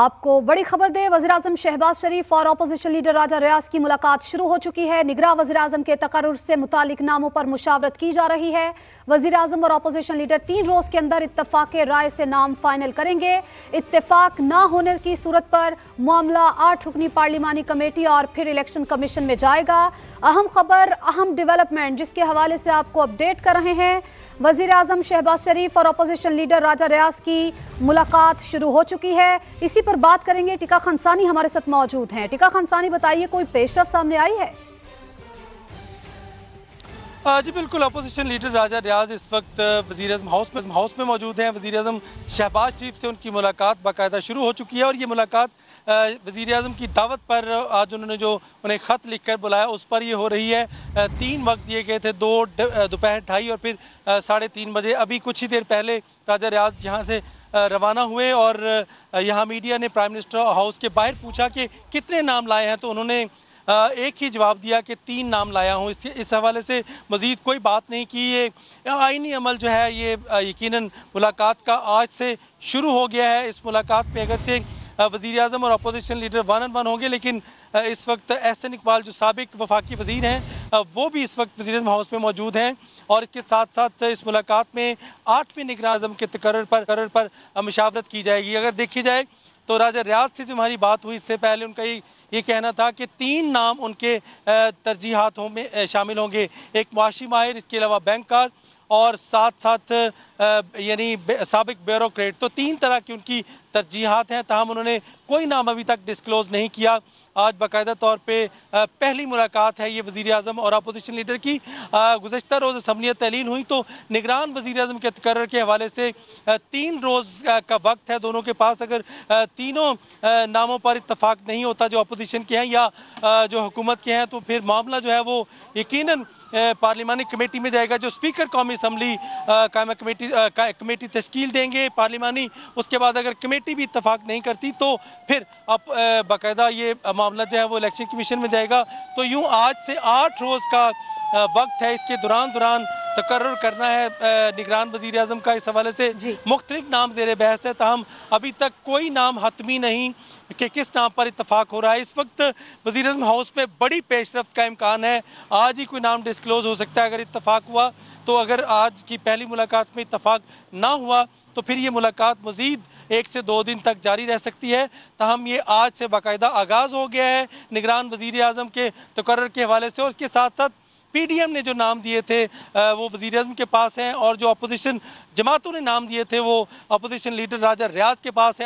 आपको बड़ी खबर दे अजम शहबाज शरीफ और अपोजिशन लीडर राजा रियाज की मुलाकात शुरू हो चुकी है निगरा वजी अजम के तकर से मुतालिक नामों पर मुशावरत की जा रही है वजी अजम और अपोजिशन लीडर तीन रोज के अंदर इतफाक राय से नाम फाइनल करेंगे इतफाक न होने की सूरत पर मामला आठ रुकनी पार्लिमानी कमेटी और फिर इलेक्शन कमीशन में जाएगा अहम खबर अहम डिवेलपमेंट जिसके हवाले से आपको अपडेट कर रहे हैं वजीर अजम शहबाज शरीफ और अपोजिशन लीडर राजा रियाज की मुलाकात शुरू हो चुकी है इसी इसी पर बात करेंगे टीका खानसानी हमारे साथ मौजूद हैं टीका खानसानी बताइए कोई पेशरफ सामने आई है जी बिल्कुल अपोजिशन लीडर राजा रियाज इस वक्त वजी अजम हाउस में हाउस में मौजूद हैं वजी अजम शहबाज शरीफ से उनकी मुलाकात बाकायदा शुरू हो चुकी है और ये मुलाकात वज़ी अजम की दावत पर आज उन्होंने जो उन्हें ख़त लिख कर बुलाया उस पर ये हो रही है तीन वक्त दिए गए थे दो दोपहर ढाई और फिर साढ़े तीन बजे अभी कुछ ही देर पहले राजा रियाज यहाँ से रवाना हुए और यहाँ मीडिया ने प्राइम मिनिस्टर हाउस के बाहर पूछा कि कितने नाम लाए हैं तो उन्होंने एक ही जवाब दिया कि तीन नाम लाया हूँ इस इस हवाले से मज़ीद कोई बात नहीं की ये आइनी अमल जो है ये यकीनन मुलाकात का आज से शुरू हो गया है इस मुलाकात में अगरचे वज़ी अजम और opposition leader one and one होंगे लेकिन इस वक्त एहसन इकबाल जो सबक वफाकी वजीर हैं वो भी इस वक्त वजी हाउस में मौजूद हैं और इसके साथ साथ इस मुलाकात में आठवें निगर अजम के तकर पर कर पर मशावरत की जाएगी अगर देखी जाए तो राजा रियाज से जो हमारी बात हुई इससे पहले उनका ये ये कहना था कि तीन नाम उनके तरजीहतों में शामिल होंगे एक मुआशी माहिर इसके अलावा बैंककार और साथ साथ यानी सबक ब्यूरोट तो तीन तरह की उनकी तरजीहत हैं तहम उन्होंने कोई नाम अभी तक डिस्क्लोज नहीं किया आज बाकायदा तौर पर पहली मुलाकात है ये वज़ी अजम और अपोजिशन लीडर की गुजशत रोज़ असम्बलियाँ तहलील हुई तो निगरान वज़ी अजम के तकर के हवाले से तीन रोज़ का वक्त है दोनों के पास अगर तीनों नामों पर इतफाक़ नहीं होता जो अपोजिशन के हैं या जो हुकूमत के हैं तो फिर मामला जो है वो यकीन पार्लिमानी कमेटी में जाएगा जो स्पीकर कौमी असम्बली कमेटी कमेटी तश्कील देंगे पार्लिमानी उसके बाद अगर कमेटी भी इतफाक़ नहीं करती तो फिर अब बाकायदा ये मामला जो है वो इलेक्शन कमीशन में जाएगा तो यूँ आज से आठ रोज़ का वक्त है इसके दौरान दौरान तकर करना है निगरान वजीर अजम का इस हवाले से मुख्तलिफ नाम जेर बहस है तहम अभी तक कोई नाम हतमी नहीं कि किस नाम पर इतफाक हो रहा है इस वक्त वजी अजम हाउस में बड़ी पेशरफ का इम्कान है आज ही कोई नाम डिस्कलोज हो सकता है अगर इतफाक हुआ तो अगर आज की पहली मुलाकात में इतफाक ना हुआ तो फिर ये मुलाकात मज़ीद एक से दो दिन तक जारी रह सकती है तहम ये आज से बाकायदा आगाज़ हो गया है निगरान वजीर अजम के तकर के हवाले से और इसके साथ साथ पीडीएम ने जो नाम दिए थे वो वजीर अजम के पास हैं और जो अपोजिशन जमातों ने नाम दिए थे वो अपोजिशन लीडर राजा रियाज के पास हैं